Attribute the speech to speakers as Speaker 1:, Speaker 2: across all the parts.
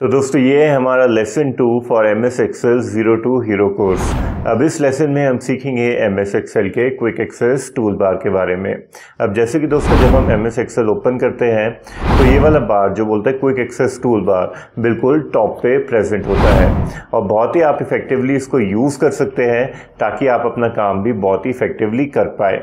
Speaker 1: तो दोस्तों ये है हमारा lesson two for M S Excel zero to hero course अब इस लेसन में हम सीखेंगे एम एस एक्सेल के क्विक एक्सेस टूल बार के बारे में अब जैसे कि दोस्तों जब हम एम एस एक्सेल ओपन करते हैं तो ये वाला बार जो बोलता है क्विक एक्सेस टूल बार बिल्कुल टॉप पे प्रेजेंट होता है और बहुत ही आप इफेक्टिवली इसको यूज़ कर सकते हैं ताकि आप अपना काम भी बहुत ही इफेक्टिवली कर पाए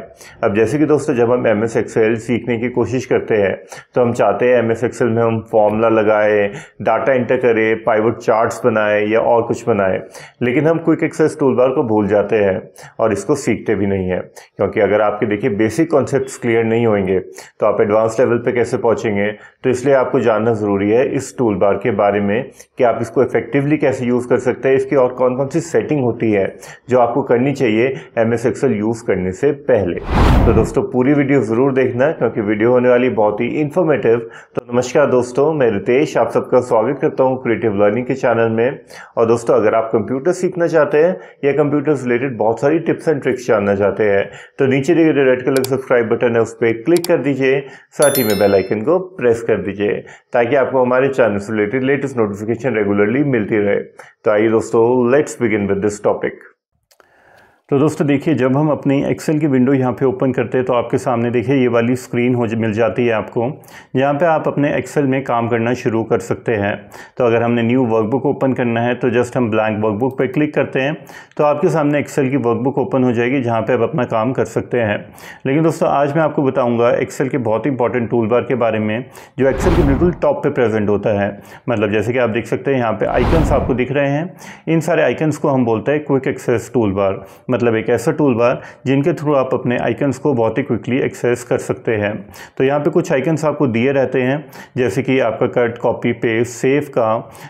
Speaker 1: अब जैसे कि दोस्तों जब हम एम एस एक्सेल सीखने की कोशिश करते हैं तो हम चाहते हैं एम एस एक्सेल में हम फॉर्मूला लगाए डाटा इंटर करें पाइवट चार्ट्स बनाए या और कुछ बनाए लेकिन हम क्विक एक्सेस टूल बार को भूल जाते हैं और इसको सीखते भी नहीं है क्योंकि अगर आपके देखिए बेसिक कॉन्सेप्ट क्लियर नहीं होंगे तो आप एडवांस लेवल पर कैसे पहुंचेंगे तो इसलिए आपको जानना ज़रूरी है इस टूल बार के बारे में कि आप इसको इफेक्टिवली कैसे यूज़ कर सकते हैं इसकी और कौन कौन सी सेटिंग होती है जो आपको करनी चाहिए एम एस एक्सल यूज़ करने से पहले तो दोस्तों पूरी वीडियो ज़रूर देखना क्योंकि वीडियो होने वाली बहुत ही इन्फॉर्मेटिव तो नमस्कार दोस्तों मैं रितेश आप सबका स्वागत करता हूँ क्रिएटिव लर्निंग के चैनल में और दोस्तों अगर आप कंप्यूटर सीखना चाहते हैं या कंप्यूटर से रिलेटेड बहुत सारी टिप्स एंड ट्रिक्स जानना चाहते हैं तो नीचे दिए गए रेड कलर सब्सक्राइब बटन है उस पर क्लिक कर दीजिए साथ ही में बेल आइकन को प्रेस कर दीजिए ताकि आपको हमारे चैनल से रिलेटेड लेटेस्ट नोटिफिकेशन रेगुलरली मिलती रहे तो आइए दोस्तों let's begin with this topic तो दोस्तों देखिए जब हम अपनी एक्सेल की विंडो यहाँ पे ओपन करते हैं तो आपके सामने देखिए ये वाली स्क्रीन हो मिल जाती है आपको यहाँ पे आप अपने एक्सेल में काम करना शुरू कर सकते हैं तो अगर हमने न्यू वर्कबुक ओपन करना है तो जस्ट हम ब्लैंक वर्कबुक पे क्लिक करते हैं तो आपके सामने एक्सेल की वर्कबुक ओपन हो जाएगी जहाँ पर आप अपना काम कर सकते हैं लेकिन दोस्तों आज मैं आपको बताऊँगा एक्सेल के बहुत इंपॉर्टेंट टूल बार के बारे में जो एक्सेल के बिल्कुल टॉप पर प्रेजेंट होता है मतलब जैसे कि आप देख सकते हैं यहाँ पर आइकन्स आपको दिख रहे हैं इन सारे आइकन्स को हम बोलते हैं क्विक एक्सेस टूल बार मतलब मतलब एक ऐसा टूल बार जिनके थ्रू आप अपने आइकन्स को बहुत ही क्विकली एक्सेस कर सकते हैं तो यहाँ पे कुछ आइकन्स आपको दिए रहते हैं जैसे कि आपका कट कॉपी पेस्ट सेव का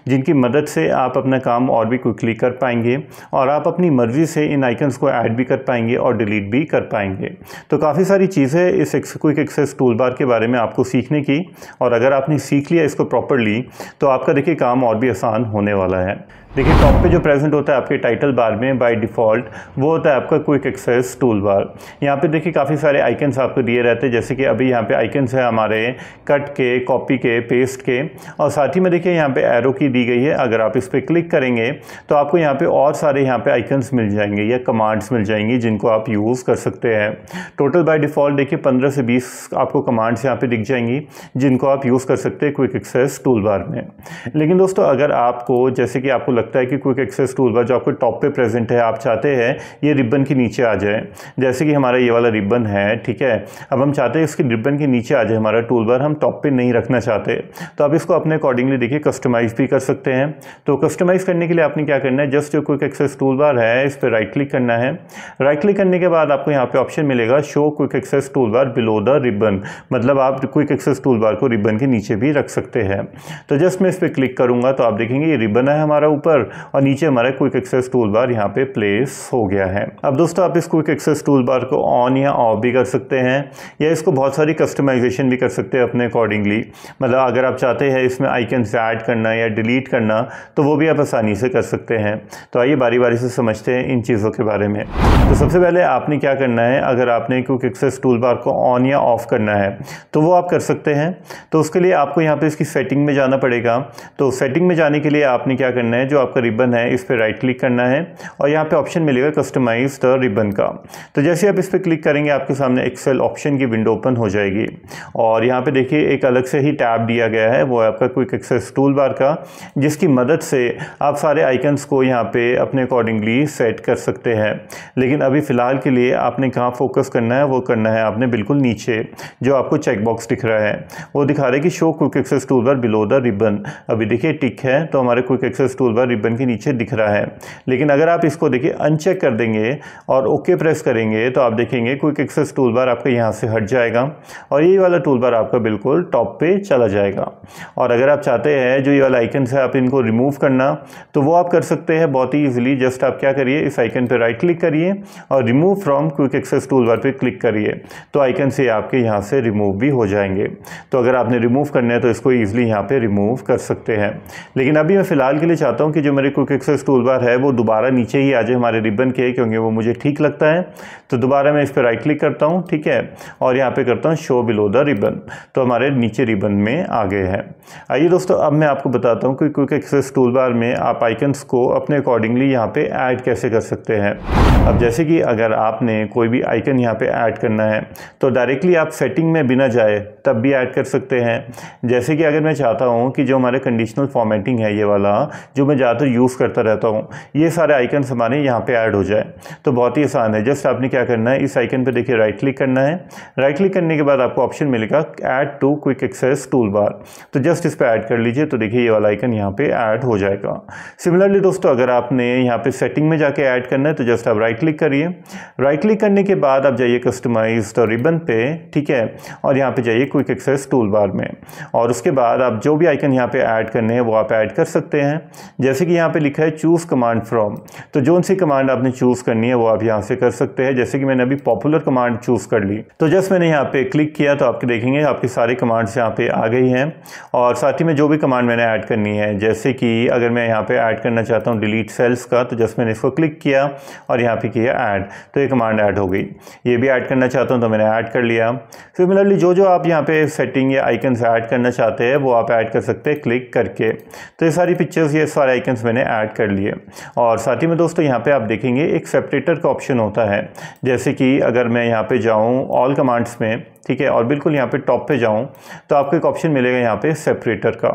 Speaker 1: जिनकी मदद से आप अपना काम और भी क्विकली कर पाएंगे और आप अपनी मर्ज़ी से इन आइकन्स को ऐड भी कर पाएंगे और डिलीट भी कर पाएंगे तो काफ़ी सारी चीज़ें इस क्विक एक्सेस टूल बार के बारे में आपको सीखने की और अगर आपने सीख लिया इसको प्रॉपरली तो आपका देखिए काम और भी आसान होने वाला है देखिए टॉप पे जो प्रेजेंट होता है आपके टाइटल बार में बाय डिफ़ॉल्ट वो होता है आपका क्विक एक्सेस टूल बार यहाँ पे देखिए काफ़ी सारे आइकन्स आपको दिए रहते हैं जैसे कि अभी यहाँ पे आइकन्स है हमारे कट के कॉपी के पेस्ट के और साथ ही में देखिए यहाँ पे एरो की दी गई है अगर आप इस पर क्लिक करेंगे तो आपको यहाँ पर और सारे यहाँ पर आइकन्स मिल जाएंगे या कमांड्स मिल जाएंगी जिनको आप यूज़ कर सकते हैं टोटल बाई डिफ़ॉल्ट देखिए पंद्रह से बीस आपको कमांड्स यहाँ पर दिख जाएंगी जिनको आप यूज़ कर सकते हैं क्विक एक्सेस टूल बार में लेकिन दोस्तों अगर आपको जैसे कि आपको लगता है कि क्विक एक्सेस टूल बार जो आपके टॉप पे प्रेजेंट है आप चाहते हैं ये रिबन के नीचे आ जाए जैसे कि हमारा ये वाला रिबन है ठीक है अब हम चाहते हैं इसके रिबन के नीचे आ जाए हमारा टूल बार हम टॉप पे नहीं रखना चाहते तो आप इसको अपने अकॉर्डिंगली देखिए कस्टमाइज़ भी कर सकते हैं तो कस्टमाइज़ करने के लिए आपने क्या करना है जस्ट जो क्विक एक्सेस टूल बार है इस पर राइट क्लिक करना है राइट क्लिक करने के बाद आपको यहाँ पर ऑप्शन मिलेगा show quick access tool bar below the ribbon मतलब आप क्विक एक्सेस टूल बार को रिबन के नीचे भी रख सकते हैं तो जस्ट मैं इस पर क्लिक करूँगा तो आप देखेंगे ये रिबन है हमारा ऊपर पर और नीचे हमारा क्विक एक्सेस टूल बार यहाँ पे प्लेस हो गया है अब दोस्तों आप इस क्विक एक्सेस टूल बार को ऑन या ऑफ भी कर सकते हैं या इसको बहुत सारी कस्टमाइजेशन भी कर सकते हैं अपने अकॉर्डिंगली मतलब अगर आप चाहते हैं इसमें आइकन से ऐड करना या डिलीट करना तो वो भी आप आसानी से कर सकते हैं तो आइए बारी बारी से समझते हैं इन चीज़ों के बारे में तो सबसे पहले आपने क्या करना है अगर आपने क्विक एक्सेस टूल बार को ऑन या ऑफ करना है तो वो आप कर सकते हैं तो उसके लिए आपको यहाँ पर इसकी सेटिंग में जाना पड़ेगा तो सेटिंग में जाने के लिए आपने क्या करना है जो आपका रिबन है इस पर राइट क्लिक करना है और यहाँ पे ऑप्शन मिलेगा कस्टमाइज द रिबन का तो जैसे आप इस पर क्लिक करेंगे आपके सामने एक्सेल ऑप्शन की विंडो ओपन हो जाएगी और यहाँ पे देखिए एक अलग से ही टैब दिया गया है वो है आपका क्विक एक्सेस टूल बार का जिसकी मदद से आप सारे आइकन्स को यहाँ पर अपने अकॉर्डिंगली सेट कर सकते हैं लेकिन अभी फ़िलहाल के लिए आपने कहाँ फोकस करना है वो करना है आपने बिल्कुल नीचे जो आपको चेकबॉक्स दिख रहा है वो दिखा रहे कि show quick access tool bar below the ribbon अभी देखिए टिक है तो हमारे quick access tool bar ribbon के नीचे दिख रहा है लेकिन अगर आप इसको देखिए अनचेक कर देंगे और ओके प्रेस करेंगे तो आप देखेंगे क्विक एक्सेस टूल बार आपका यहाँ से हट जाएगा और ये वाला टूल बार आपका बिल्कुल टॉप पे चला जाएगा और अगर आप चाहते हैं जो ये वाला आइकन है आप इनको रिमूव करना तो वो आप कर सकते हैं बहुत ही ईजिली जस्ट आप क्या करिए इस आइकन पर राइट क्लिक करिए और remove from quick access tool bar पर क्लिक करिए तो आइकन से आपके यहाँ से रिमूव भी हो जाएंगे तो अगर आपने रिमूव करना है तो इसको ईजिली यहाँ पर रिमूव कर सकते हैं लेकिन अभी मैं फ़िलहाल के लिए चाहता हूँ कि जो मेरे क्विक एक्सेस टूल बार है वो दोबारा नीचे ही आ जाए हमारे रिबन के क्योंकि वो मुझे ठीक लगता है तो दोबारा मैं इस पर राइट क्लिक करता हूँ ठीक है और यहाँ पे करता हूँ शो बिलो द रिबन तो हमारे नीचे रिबन में आ गए हैं आइए दोस्तों अब मैं आपको बताता हूँ कि क्विक एक्सेस टूल बार में आप आइकन्स को अपने अकॉर्डिंगली यहाँ पर ऐड कैसे कर सकते हैं अब जैसे कि अगर आपने कोई भी आइकन यहाँ पर ऐड करना है तो डायरेक्टली आप सेटिंग में बिना जाए तब भी ऐड कर सकते हैं जैसे कि अगर मैं चाहता हूँ कि जो हमारे कंडीशनल फॉर्मेटिंग है ये वाला जो मैं ज़्यादातर यूज़ करता रहता हूँ ये सारे आइकन हमारे यहाँ पे ऐड हो जाए तो बहुत ही आसान है जस्ट आपने क्या करना है इस आइकन पे देखिए राइट क्लिक करना है राइट क्लिक करने के बाद आपको ऑप्शन मिलेगा add to quick access tool bar तो जस्ट इस पर ऐड कर लीजिए तो देखिए ये वाला आइकन यहाँ पर ऐड हो जाएगा सिमिलरली दोस्तों अगर आपने यहाँ पर सेटिंग में जाके ऐड करना है तो जस्ट आप राइट क्लिक करिए राइट क्लिक करने के बाद आप जाइए कस्टमाइज द रिबन पे ठीक है और यहाँ पर जाइए क्विक एक्सेस टूल बार में और उसके बाद आप जो भी आइकन यहाँ पे ऐड करने हैं वो आप ऐड कर सकते हैं जैसे जैसे कि यहाँ पे लिखा है चूज़ कमांड फ्रॉम तो जो सी कमांड आपने चूज़ करनी है वो आप यहाँ से कर सकते हैं जैसे कि मैंने अभी पॉपुलर कमांड चूज़ कर ली तो जस्ट मैंने यहाँ पे क्लिक किया तो आपके देखेंगे आपके सारी कमांड्स यहाँ पे आ गई हैं और साथ ही में जो भी कमांड मैंने ऐड करनी है जैसे कि अगर मैं यहाँ पे ऐड करना चाहता हूँ डिलीट सेल्स का तो जस्ट मैंने इसको क्लिक किया और यहाँ पे किया ऐड तो ये कमांड ऐड हो गई ये भी ऐड करना चाहता हूँ तो मैंने ऐड कर लिया सिमिलरली जो जो आप यहाँ पे सेटिंग या आइकन्स ऐड करना चाहते हैं वो आप ऐड कर सकते हैं क्लिक करके तो ये सारी पिक्चर्स ये सारे आइकन्स मैंने ऐड कर लिए और साथ ही में दोस्तों यहाँ पे आप देखेंगे एक सेपरेटर का ऑप्शन होता है जैसे कि अगर मैं यहाँ पे जाऊँ ऑल कमांड्स में ठीक है और बिल्कुल यहाँ पे टॉप पे जाऊँ तो आपको एक ऑप्शन मिलेगा यहाँ पे सेपरेटर का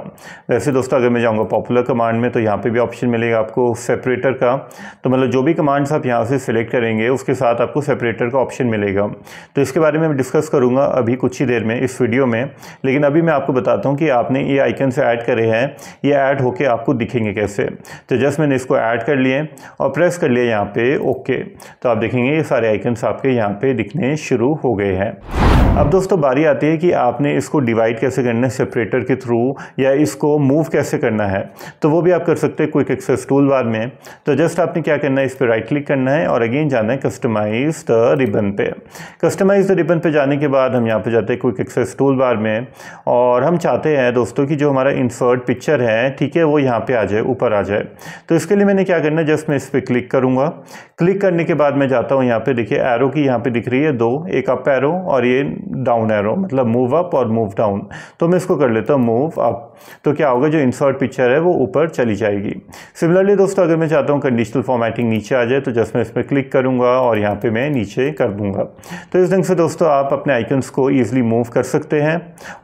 Speaker 1: वैसे दोस्तों अगर मैं जाऊँगा पॉपुलर कमांड में तो यहाँ पे भी ऑप्शन मिलेगा आपको सेपरेटर का तो मतलब जो भी कमांड्स आप यहाँ से सिलेक्ट करेंगे उसके साथ आपको सेपरेटर का ऑप्शन मिलेगा तो इसके बारे में मैं डिस्कस करूँगा अभी कुछ ही देर में इस वीडियो में लेकिन अभी मैं आपको बताता हूँ कि आपने ये आइकन से ऐड करे हैं ये ऐड होकर आपको दिखेंगे कैसे तो जस्ट मैंने इसको ऐड कर लिए और प्रेस कर लिए यहाँ पे ओके तो आप देखेंगे ये सारे आइकन्स आपके यहाँ पे दिखने शुरू हो गए हैं अब दोस्तों बारी आती है कि आपने इसको डिवाइड कैसे करना है सेपरेटर के थ्रू या इसको मूव कैसे करना है तो वो भी आप कर सकते हैं क्विक एक्सेस टूल बार में तो जस्ट आपने क्या करना है इस पर राइट क्लिक करना है और अगेन जाना है कस्टमाइज द रिबन पे कस्टमाइज द रिबन पे जाने के बाद हम यहाँ पे जाते हैं क्विक एक्सेस टूल बार में और हम चाहते हैं दोस्तों कि जो हमारा इंसर्ट पिक्चर है ठीक है वो यहाँ पर आ जाए ऊपर आ जाए तो इसके लिए मैंने क्या करना है जस्ट मैं इस पर क्लिक करूँगा क्लिक करने के बाद मैं जाता हूँ यहाँ पर देखिए एरो की यहाँ पर दिख रही है दो एक अप एरो और ये डाउन एरो मतलब मूव अप और मूव डाउन तो मैं इसको कर लेता हूँ मूव अप तो क्या होगा जो इंसर्ट पिक्चर है वो ऊपर चली जाएगी सिमिलरली दोस्तों अगर मैं चाहता हूँ कंडीशनल फॉर्मेटिंग नीचे आ जाए तो जस्ट मैं इसमें क्लिक करूँगा और यहाँ पर मैं नीचे कर दूँगा तो इस ढंग से दोस्तों आप अपने आइकन्स को ईजिली मूव कर सकते हैं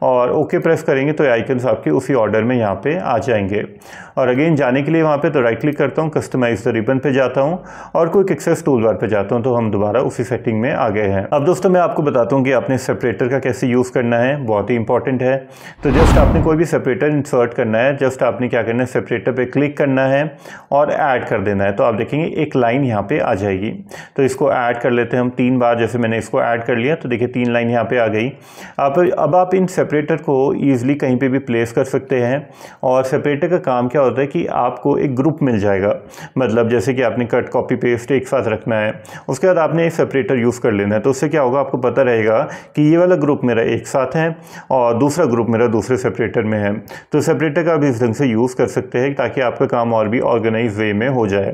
Speaker 1: और ओके प्रेस करेंगे तो आइकन्स आपके उसी ऑर्डर में यहाँ पर आ जाएंगे और अगेन जाने के लिए वहाँ पर तो राइट क्लिक करता हूँ कस्टमाइज द रिबन पर जाता हूँ और कोई एक्सेस टूल बार पर जाता हूँ तो हम दोबारा उसी सेटिंग में आ गए हैं अब दोस्तों मैं आपको बताता हूँ कि आपने सेपरेटर का कैसे यूज़ करना है बहुत ही इंपॉर्टेंट है तो जस्ट आपने कोई भी सेपरेटर इंसर्ट करना है जस्ट आपने क्या करना है सेपरेटर पे क्लिक करना है और ऐड कर देना है तो आप देखेंगे एक लाइन यहाँ पे आ जाएगी तो इसको ऐड कर लेते हैं हम तीन बार जैसे मैंने इसको ऐड कर लिया तो देखिए तीन लाइन यहाँ पर आ गई आप अब आप इन सेपरेटर को ईजिली कहीं पर भी प्लेस कर सकते हैं और सेपरेटर का काम क्या होता है कि आपको एक ग्रुप मिल जाएगा मतलब जैसे कि आपने कट कॉपी पेस्ट एक साथ रखना है उसके बाद आपने एक सेपरेटर यूज़ कर लेना है तो उससे क्या होगा आपको पता रहेगा कि ये वाला ग्रुप मेरा एक साथ है और दूसरा ग्रुप मेरा दूसरे सेपरेटर में है तो सेपरेटर का आप इस ढंग से यूज़ कर सकते हैं ताकि आपका काम और भी ऑर्गेनाइज वे में हो जाए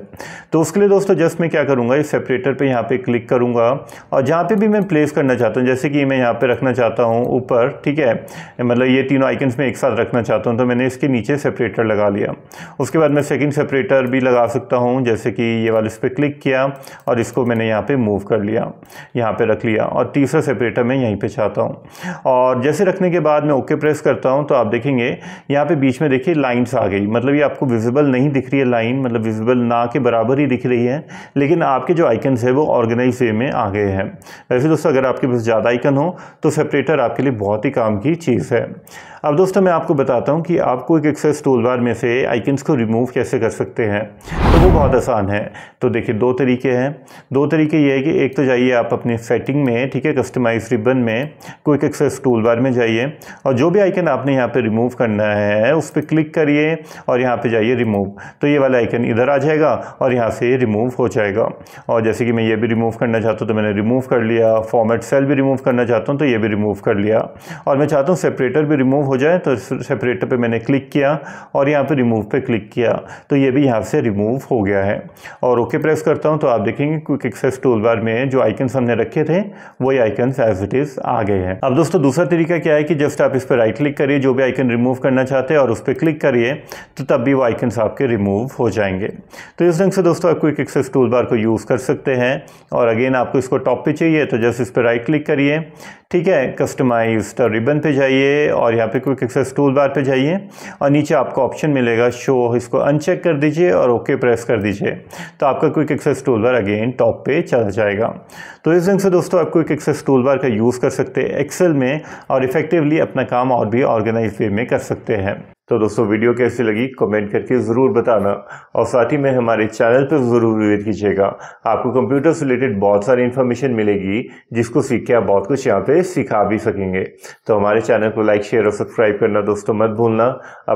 Speaker 1: तो उसके लिए दोस्तों जस्ट मैं क्या करूँगा इस सेपरेटर पर यहाँ पर क्लिक करूँगा और जहाँ पर भी मैं प्लेस करना चाहता हूँ जैसे कि मैं यहाँ पर रखना चाहता हूँ ऊपर ठीक है मतलब ये तीनों आइकन्स में एक साथ रखना चाहता हूँ तो मैंने इसके नीचे सेपरेटर लगा लिया उसके बाद मैं सेकेंड सेपरेटर भी लगा सकता हूँ जैसे कि ये वाले इस पर क्लिक किया और इसको मैंने यहाँ पर मूव कर लिया यहाँ पर रख लिया और तीसरा सेपरेटर मैं यहीं यहीं पे चाहता हूँ और जैसे रखने के बाद मैं ओके प्रेस करता हूँ तो आप देखेंगे यहाँ पे बीच में देखिए लाइंस आ गई मतलब ये आपको विजिबल नहीं दिख रही है लाइन मतलब विजिबल ना के बराबर ही दिख रही है लेकिन आपके जो आइकन्स है वो ऑर्गेनाइज वे में आ गए हैं वैसे दोस्तों अगर आपके पास ज़्यादा आइकन हो तो सेपरेटर आपके लिए बहुत ही काम की चीज़ है अब दोस्तों मैं आपको बताता हूँ कि आपको एक एक्सेस टूल बार में से आइकन्स को रिमूव कैसे कर सकते हैं तो वो बहुत आसान है तो देखिए दो तरीके हैं दो तरीके ये है कि एक तो जाइए आप अपने सेटिंग में ठीक है कस्टमाइज रिबन में क्विक एक्सेस टूल बार में जाइए और जो भी आइकन आपने यहाँ पे रिमूव करना है उस पर क्लिक करिए और यहाँ पे जाइए रिमूव तो ये वाला आइकन इधर आ जाएगा और यहाँ से रिमूव हो जाएगा और जैसे कि मैं ये भी रिमूव करना चाहता हूँ तो मैंने रिमूव कर लिया फॉर्मेट सेल भी रिमूव करना चाहता हूँ तो ये भी रिमूव कर लिया और मैं चाहता हूँ सेपरेटर भी रिमूव हो जाए तो सेपरेटर पर मैंने क्लिक किया और यहाँ पर रिमूव पर क्लिक किया तो ये भी यहाँ से रिमूव हो गया है और ओके प्रेस करता हूँ तो आप देखेंगे क्विक एक्सेस टूल बार में जो आइकन्स हमने रखे थे वही icons as it is service आ गए है अब दोस्तों दूसरा तरीका क्या है कि जस्ट आप इस पर राइट क्लिक करिए जो भी आइकन रिमूव करना चाहते हैं और उस पर क्लिक करिए तो तब भी वो आइकन्स आपके रिमूव हो जाएंगे तो इस ढंग से दोस्तों आप क्विक एक्सेस टूल बार को यूज़ कर सकते हैं और अगेन आपको इसको टॉप पे चाहिए तो जस्ट इस पर राइट क्लिक करिए ठीक है कस्टमाइज रिबन पे जाइए और यहाँ पे क्विक एक्सेस टूल बार पे जाइए और नीचे आपको ऑप्शन मिलेगा शो इसको अनचेक कर दीजिए और ओके प्रेस कर दीजिए तो आपका quick access tool bar again top पे चल जाएगा तो इस ढंग से दोस्तों आप क्विक एक्सेस टूल बार का यूज़ कर सकते हैं एक्सेल में और इफेक्टिवली अपना काम और भी ऑर्गेनाइज वे में कर सकते हैं तो दोस्तों वीडियो कैसी लगी कमेंट करके ज़रूर बताना और साथ ही में हमारे चैनल पर ज़रूर विजिट कीजिएगा आपको कंप्यूटर से रिलेटेड बहुत सारी इन्फॉर्मेशन मिलेगी जिसको सीख के आप बहुत कुछ यहाँ पे सिखा भी सकेंगे तो हमारे चैनल को लाइक शेयर और सब्सक्राइब करना दोस्तों मत भूलना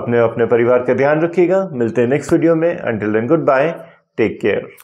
Speaker 1: अपने अपने परिवार का ध्यान रखिएगा मिलते हैं नेक्स्ट वीडियो में until then goodbye take care